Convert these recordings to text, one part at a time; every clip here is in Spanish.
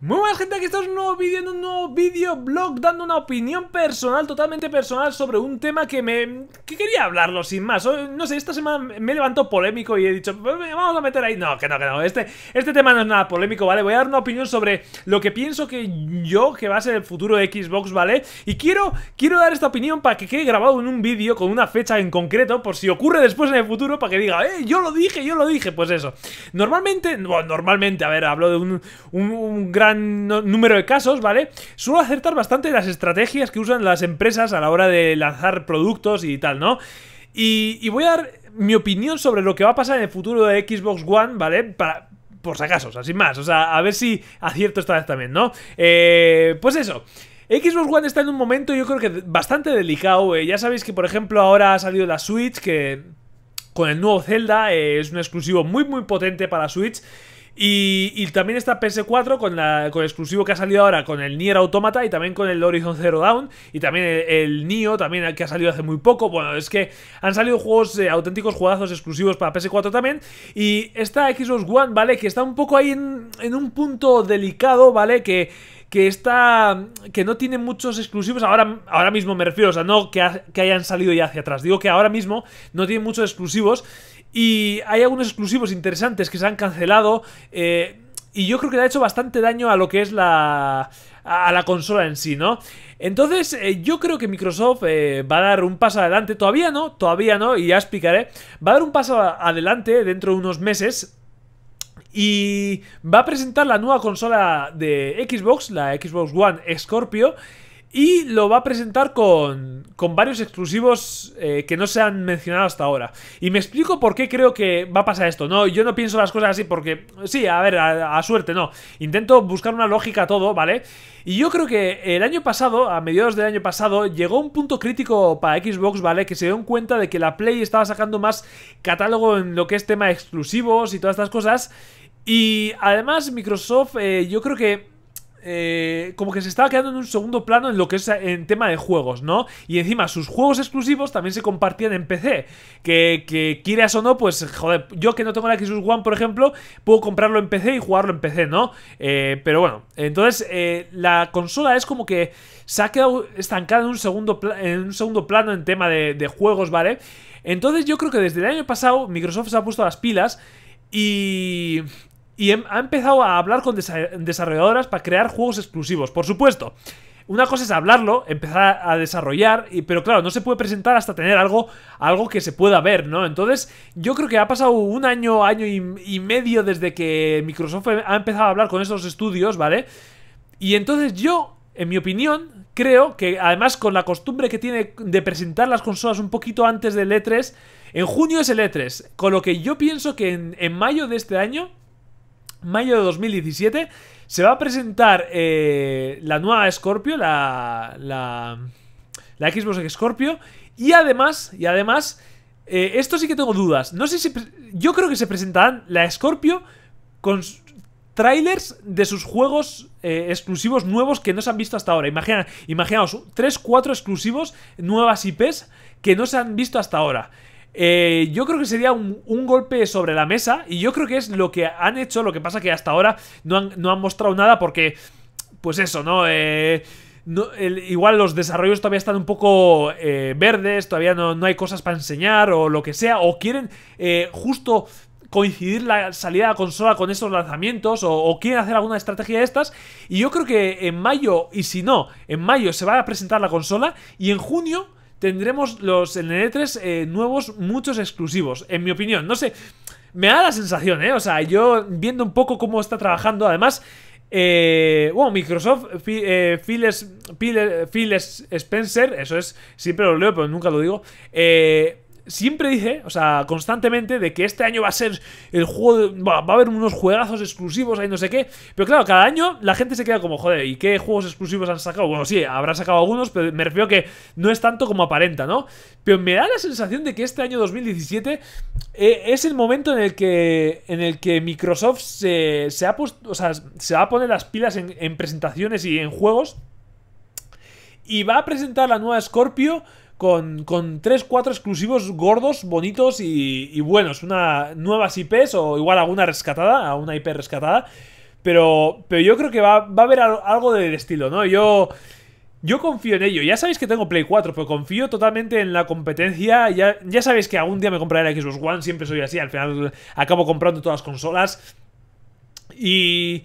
Muy buenas gente, aquí estamos en un nuevo vídeo, en un nuevo Blog, dando una opinión personal, totalmente personal sobre un tema que me... que quería hablarlo sin más, no sé, esta semana me levantó polémico y he dicho, pues, vamos a meter ahí, no, que no, que no, este, este tema no es nada polémico, ¿vale? Voy a dar una opinión sobre lo que pienso que yo, que va a ser el futuro de Xbox, ¿vale? Y quiero, quiero dar esta opinión para que quede grabado en un vídeo con una fecha en concreto, por si ocurre después en el futuro, para que diga, eh, yo lo dije, yo lo dije, pues eso. Normalmente, bueno, normalmente, a ver, hablo de un, un, un gran número de casos, ¿vale? Suelo acertar bastante las estrategias que usan las empresas a la hora de lanzar productos y tal, ¿no? Y, voy a dar mi opinión sobre lo que va a pasar en el futuro de Xbox One, ¿vale? Para, por si acaso, así sin más. O sea, a ver si acierto esta vez también, ¿no? Eh, pues eso. Xbox One está en un momento yo creo que bastante delicado. Eh. Ya sabéis que, por ejemplo, ahora ha salido la Switch, que con el nuevo Zelda eh, es un exclusivo muy, muy potente para Switch. Y, también está PS4 con, la, con el exclusivo que ha salido ahora con el Nier Automata y también con el Horizon Zero Dawn y también el, el Nio, también que ha salido hace muy poco. Bueno, es que han salido juegos eh, auténticos jugazos exclusivos para PS4 también. Y esta Xbox One, ¿vale? Que está un poco ahí en, en un punto delicado, ¿vale? Que que está que no tiene muchos exclusivos ahora, ahora mismo me refiero, o sea, no que, que, hayan salido ya hacia atrás, digo que ahora mismo no tiene muchos exclusivos y hay algunos exclusivos interesantes que se han cancelado. Eh, y yo creo que le ha hecho bastante daño a lo que es la. a la consola en sí, ¿no? Entonces, eh, yo creo que Microsoft eh, va a dar un paso adelante. Todavía no, todavía no, y ya explicaré. Va a dar un paso adelante dentro de unos meses. Y va a presentar la nueva consola de Xbox, la Xbox One Scorpio. Y lo va a presentar con, varios exclusivos eh, que no se han mencionado hasta ahora. Y me explico por qué creo que va a pasar esto. No, yo no pienso las cosas así porque... Sí, a ver, a, suerte, no. Intento buscar una lógica a todo, ¿vale? Y yo creo que el año pasado, a mediados del año pasado, llegó un punto crítico para Xbox, ¿vale? Que se dio cuenta de que la Play estaba sacando más catálogo en lo que es tema exclusivos y todas estas cosas. Y además Microsoft, eh, yo creo que eh, como que se estaba quedando en un segundo plano en lo que es en tema de juegos, ¿no? Y encima sus juegos exclusivos también se compartían en PC. Que, que quieras o no, pues joder, yo que no tengo la Xbox One, por ejemplo, puedo comprarlo en PC y jugarlo en PC, ¿no? Eh, pero bueno, entonces eh, la consola es como que se ha quedado estancada en un segundo, en un segundo plano en tema de, de juegos, ¿vale? Entonces yo creo que desde el año pasado Microsoft se ha puesto las pilas y, y em, ha empezado a hablar con desarrolladoras para crear juegos exclusivos. Por supuesto, una cosa es hablarlo, empezar a desarrollar, pero claro, no se puede presentar hasta tener algo, algo que se pueda ver, ¿no? Entonces, yo creo que ha pasado un año, año y, medio desde que Microsoft ha empezado a hablar con esos estudios, ¿vale? Y entonces yo, en mi opinión, creo que además con la costumbre que tiene de presentar las consolas un poquito antes del E3, en junio es el E3, con lo que yo pienso que en mayo de este año mayo de 2017, se va a presentar eh, la nueva Scorpio, la, la, la, Xbox Scorpio, y además, y además, eh, esto sí que tengo dudas, no sé si, yo creo que se presentarán la Scorpio con trailers de sus juegos eh, exclusivos nuevos que no se han visto hasta ahora. Imagina, imaginaos, 3, 4 exclusivos, nuevas IPs que no se han visto hasta ahora. Eh, yo creo que sería un, golpe sobre la mesa y yo creo que es lo que han hecho, lo que pasa que hasta ahora no han, mostrado nada porque, pues eso, ¿no? Eh, igual los desarrollos todavía están un poco eh, verdes, todavía no, hay cosas para enseñar o lo que sea, o quieren justo coincidir la salida de la consola con esos lanzamientos o, quieren hacer alguna estrategia de estas. Y yo creo que en mayo, y si no, en mayo se va a presentar la consola y en junio tendremos los en 3 e eh, nuevos, muchos exclusivos, en mi opinión. No sé, me da la sensación, ¿eh? O sea, yo viendo un poco cómo está trabajando, además... Eh, bueno, Microsoft, eh, Files Phil, Spencer, eso es, siempre lo leo, pero nunca lo digo. Eh, siempre dice, o sea, constantemente, de que este año va a ser el juego, va, a haber unos juegazos exclusivos, ahí no sé qué. Pero claro, cada año la gente se queda como, joder, ¿y qué juegos exclusivos han sacado? Bueno, sí, habrán sacado algunos, pero me refiero que no es tanto como aparenta, ¿no? Pero me da la sensación de que este año 2017 eh, es el momento en el que, en el que Microsoft se, se ha puesto, o sea, se va a poner las pilas en, en presentaciones y en juegos y va a presentar la nueva Scorpio con, con 3, 4 exclusivos gordos, bonitos y, y buenos. Una nuevas IPs o igual alguna rescatada, a una IP rescatada. Pero, pero yo creo que va, va a haber algo del estilo, ¿no? Yo... Yo confío en ello. Ya sabéis que tengo Play 4, pero confío totalmente en la competencia. Ya, ya sabéis que algún día me compraré la Xbox One, siempre soy así. Al final acabo comprando todas las consolas. Y...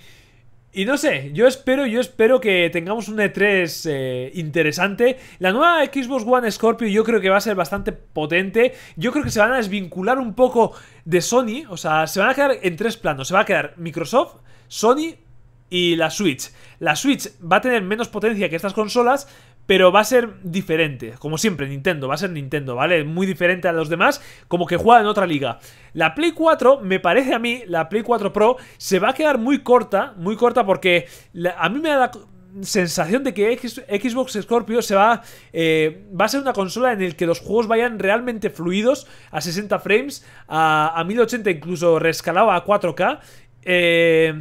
Y no sé, yo espero, yo espero que tengamos un E3 eh, interesante. La nueva Xbox One Scorpio yo creo que va a ser bastante potente. Yo creo que se van a desvincular un poco de Sony. O sea, se van a quedar en tres planos. Se va a quedar Microsoft, Sony y la Switch. La Switch va a tener menos potencia que estas consolas, pero va a ser diferente. Como siempre, Nintendo, va a ser Nintendo, ¿vale? Muy diferente a los demás, como que juega en otra liga. La Play 4, me parece a mí, la Play 4 Pro se va a quedar muy corta, muy corta porque a mí me da la sensación de que Xbox Scorpio se va, eh, va a ser una consola en la que los juegos vayan realmente fluidos a 60 frames, a, 1080 incluso rescalado a 4K. Eh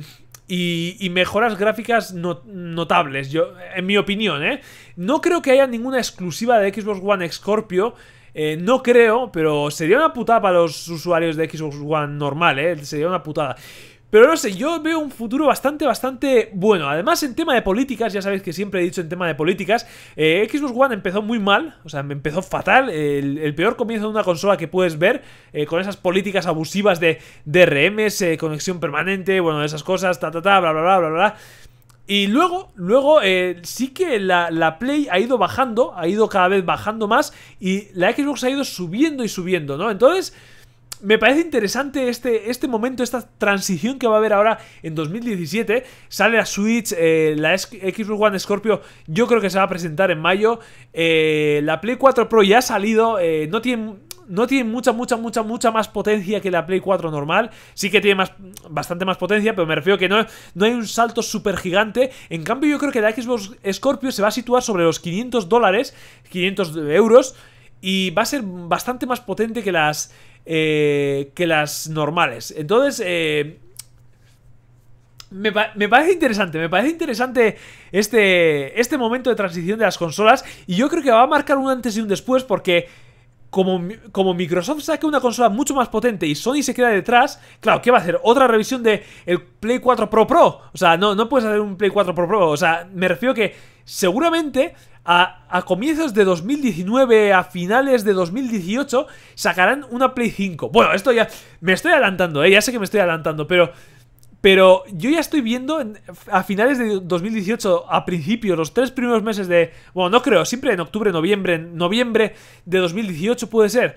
y, mejoras gráficas notables, yo, en mi opinión. ¿eh? No creo que haya ninguna exclusiva de Xbox One Scorpio. Eh, no creo, pero sería una putada para los usuarios de Xbox One normal, ¿eh? Sería una putada. Pero no sé, yo veo un futuro bastante, bastante bueno. Además, en tema de políticas, ya sabéis que siempre he dicho en tema de políticas, eh, Xbox One empezó muy mal, o sea, me empezó fatal. El, peor comienzo de una consola que puedes ver, eh, con esas políticas abusivas de DRMs, eh, conexión permanente, bueno, esas cosas, ta, ta, ta, bla, bla, bla, bla, bla. Y luego, luego, sí que la, la, Play ha ido bajando, ha ido cada vez bajando más, y la Xbox ha ido subiendo y subiendo, ¿no? Entonces, me parece interesante este, este momento, esta transición que va a haber ahora en 2017. Sale la Switch, eh, la Xbox One Scorpio yo creo que se va a presentar en mayo. Eh, la Play 4 Pro ya ha salido, eh, no tiene no tiene mucha, mucha, mucha, mucha más potencia que la Play 4 normal. Sí que tiene más, bastante más potencia, pero me refiero que no, no hay un salto súper gigante. En cambio, yo creo que la Xbox Scorpio se va a situar sobre los 500 dólares, 500 euros, y va a ser bastante más potente que las eh, que las normales. Entonces, eh, me, me, parece interesante, me parece interesante este, este momento de transición de las consolas y yo creo que va a marcar un antes y un después porque como, Microsoft saque una consola mucho más potente y Sony se queda detrás, claro, ¿qué va a hacer? Otra revisión de el Play 4 Pro Pro. O sea, no, no puedes hacer un Play 4 Pro Pro. O sea, me refiero que seguramente a, a comienzos de 2019, a finales de 2018, sacarán una Play 5. Bueno, esto ya me estoy adelantando, ¿eh? ya sé que me estoy adelantando, pero... Pero yo ya estoy viendo a finales de 2018, a principios, los tres primeros meses de. Bueno, no creo, siempre en octubre, noviembre, en noviembre de 2018 puede ser.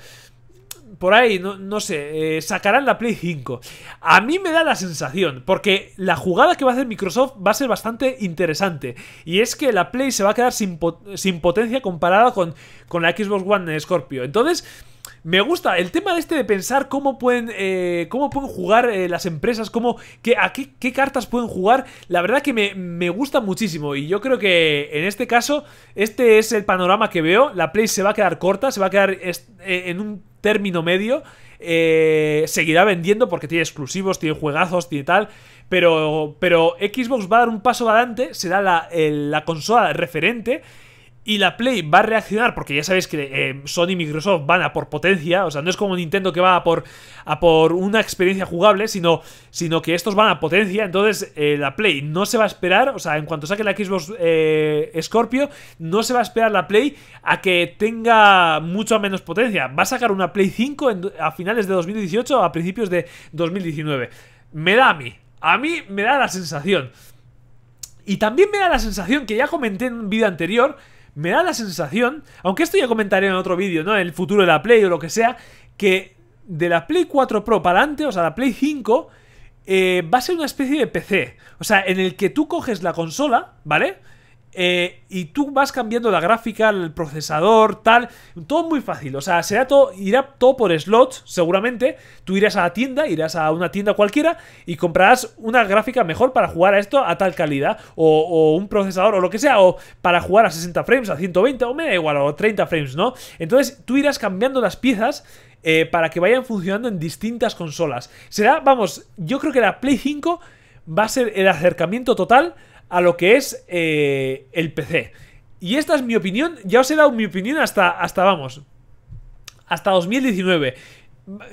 Por ahí, no, sé, eh, sacarán la Play 5. A mí me da la sensación, porque la jugada que va a hacer Microsoft va a ser bastante interesante. Y es que la Play se va a quedar sin, potencia comparada con, con la Xbox One eh, Scorpio. Entonces me gusta el tema de este de pensar cómo pueden, eh, cómo pueden jugar eh, las empresas, cómo, qué, a qué, qué, cartas pueden jugar. La verdad que me, gusta muchísimo y yo creo que en este caso este es el panorama que veo. La Play se va a quedar corta, se va a quedar eh, en un término medio. seguirá vendiendo porque tiene exclusivos, tiene juegazos, tiene tal. Pero, pero Xbox va a dar un paso adelante, será la, la consola referente y la Play va a reaccionar, porque ya sabéis que eh, Sony y Microsoft van a por potencia, o sea, no es como Nintendo que va a por, a por una experiencia jugable, sino, sino que estos van a potencia, entonces eh, la Play no se va a esperar, o sea, en cuanto saque la Xbox eh, Scorpio, no se va a esperar la Play a que tenga mucho menos potencia, va a sacar una Play 5 a finales de 2018, o a principios de 2019. Me da a mí, a mí me da la sensación. Y también me da la sensación que ya comenté en un vídeo anterior, me da la sensación, aunque esto ya comentaré en otro vídeo, ¿no? el futuro de la Play o lo que sea, que de la Play 4 Pro para adelante, o sea, la Play 5, eh, va a ser una especie de PC. O sea, en el que tú coges la consola, ¿vale? Eh, y tú vas cambiando la gráfica, el procesador, tal. Todo muy fácil. O sea, será todo, irá todo por slots, seguramente. Tú irás a la tienda, irás a una tienda cualquiera y comprarás una gráfica mejor para jugar a esto a tal calidad. O, un procesador o lo que sea. O para jugar a 60 frames, a 120, o me da igual, o 30 frames, ¿no? Entonces tú irás cambiando las piezas. Eh, para que vayan funcionando en distintas consolas. Será, vamos, yo creo que la Play 5 va a ser el acercamiento total a lo que es eh, el PC. Y esta es mi opinión, ya os he dado mi opinión hasta, hasta vamos, hasta 2019.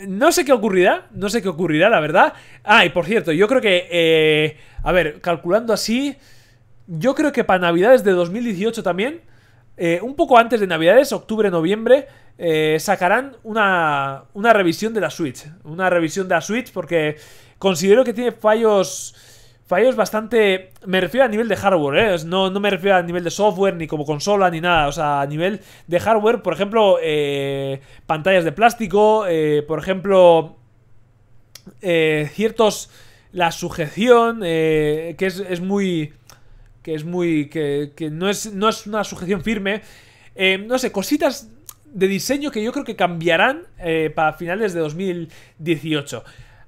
No sé qué ocurrirá, no sé qué ocurrirá, la verdad. Ah, y por cierto, yo creo que, eh, a ver, calculando así, yo creo que para Navidades de 2018 también, eh, un poco antes de Navidades, octubre, noviembre, sacarán una, una revisión de la Switch. Una revisión de la Switch porque considero que tiene fallos para bastante... Me refiero a nivel de hardware, ¿eh? no, me refiero a nivel de software, ni como consola, ni nada. O sea, a nivel de hardware, por ejemplo, eh, pantallas de plástico, eh, por ejemplo, eh, ciertos... La sujeción, que es, muy... Que es muy... Que, que, no, es, no es una sujeción firme. no sé, cositas de diseño que yo creo que cambiarán para finales de 2018.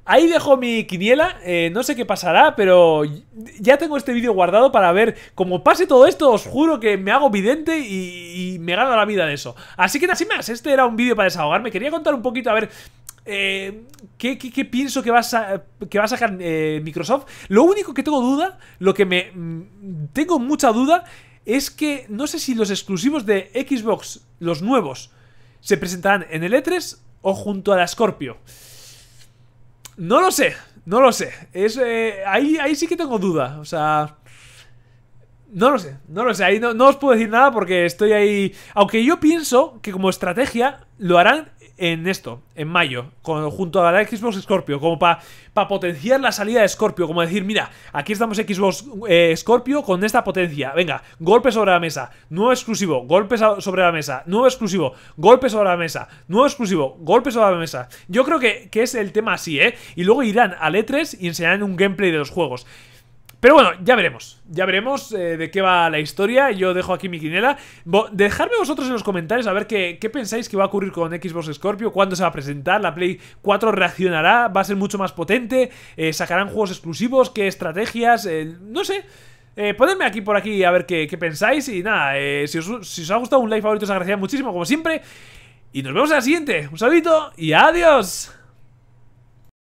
Ahí dejo mi quiniela, eh, no sé qué pasará, pero ya tengo este vídeo guardado para ver cómo pase todo esto, os juro que me hago vidente y, me gano la vida de eso. Así que nada sin más, este era un vídeo para desahogarme, quería contar un poquito, a ver... Eh, ¿qué, pienso que va a, que va a sacar eh, Microsoft? Lo único que tengo duda, lo que me... Mm, tengo mucha duda es que no sé si los exclusivos de Xbox, los nuevos, se presentarán en el E3 o junto a la Scorpio. No lo sé, no lo sé. Es, eh, ahí, ahí sí que tengo duda. O sea... No lo sé, no lo sé. Ahí no, no, os puedo decir nada porque estoy ahí. Aunque yo pienso que como estrategia lo harán en esto, en mayo, junto a la Xbox Scorpio, como para potenciar la salida de Scorpio, como decir, mira, aquí estamos Xbox eh, Scorpio con esta potencia, venga, golpe sobre la mesa, nuevo exclusivo, golpe sobre la mesa, nuevo exclusivo, golpe sobre la mesa, nuevo exclusivo, golpe sobre la mesa. Yo creo que, que es el tema así, ¿eh? Y luego irán a E3 y enseñarán un gameplay de los juegos. Pero bueno, ya veremos. Ya veremos eh, de qué va la historia. Yo dejo aquí mi quinela. dejadme vosotros en los comentarios a ver qué, pensáis que va a ocurrir con Xbox Scorpio, cuándo se va a presentar, la Play 4 reaccionará, va a ser mucho más potente, eh, sacarán juegos exclusivos, qué estrategias, eh, no sé. ponedme aquí por aquí a ver qué, pensáis. Y nada, si, os, si, os, ha gustado un like favorito, os agradecería muchísimo, como siempre. Y nos vemos en la siguiente. Un saludito y adiós.